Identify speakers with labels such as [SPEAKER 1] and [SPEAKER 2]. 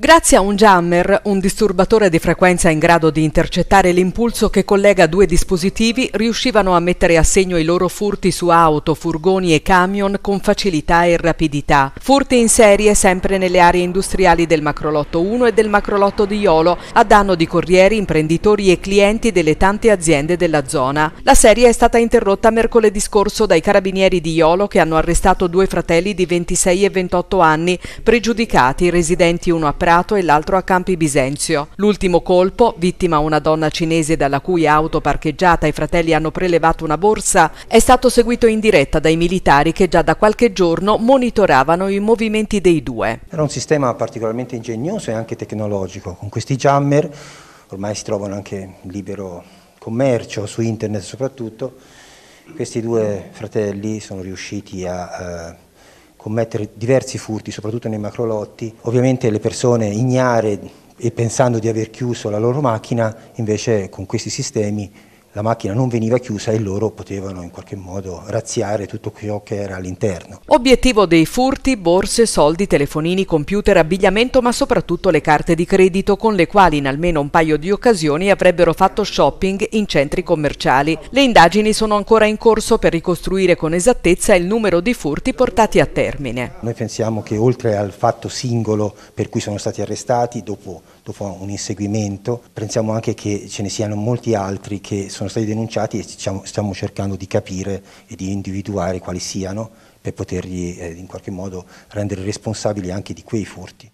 [SPEAKER 1] Grazie a un jammer, un disturbatore di frequenza in grado di intercettare l'impulso che collega due dispositivi, riuscivano a mettere a segno i loro furti su auto, furgoni e camion con facilità e rapidità. Furti in serie sempre nelle aree industriali del Macrolotto 1 e del Macrolotto di Iolo, a danno di corrieri, imprenditori e clienti delle tante aziende della zona. La serie è stata interrotta mercoledì scorso dai carabinieri di Iolo che hanno arrestato due fratelli di 26 e 28 anni, pregiudicati, residenti uno a Prato Prato e l'altro a Campi Bisenzio. L'ultimo colpo, vittima una donna cinese dalla cui auto parcheggiata i fratelli hanno prelevato una borsa, è stato seguito in diretta dai militari che già da qualche giorno monitoravano i movimenti dei due.
[SPEAKER 2] Era un sistema particolarmente ingegnoso e anche tecnologico. Con questi jammer ormai si trovano anche in libero commercio, su internet soprattutto, questi due fratelli sono riusciti a eh, commettere diversi furti, soprattutto nei macrolotti. Ovviamente le persone ignare e pensando di aver chiuso la loro macchina, invece con questi sistemi la macchina non veniva chiusa e loro potevano in qualche modo razziare tutto ciò che era all'interno.
[SPEAKER 1] Obiettivo dei furti, borse, soldi, telefonini, computer, abbigliamento ma soprattutto le carte di credito con le quali in almeno un paio di occasioni avrebbero fatto shopping in centri commerciali. Le indagini sono ancora in corso per ricostruire con esattezza il numero di furti portati a termine.
[SPEAKER 2] Noi pensiamo che oltre al fatto singolo per cui sono stati arrestati dopo, dopo un inseguimento, pensiamo anche che ce ne siano molti altri che sono sono stati denunciati e stiamo, stiamo cercando di capire e di individuare quali siano
[SPEAKER 1] per poterli eh, in qualche modo rendere responsabili anche di quei furti.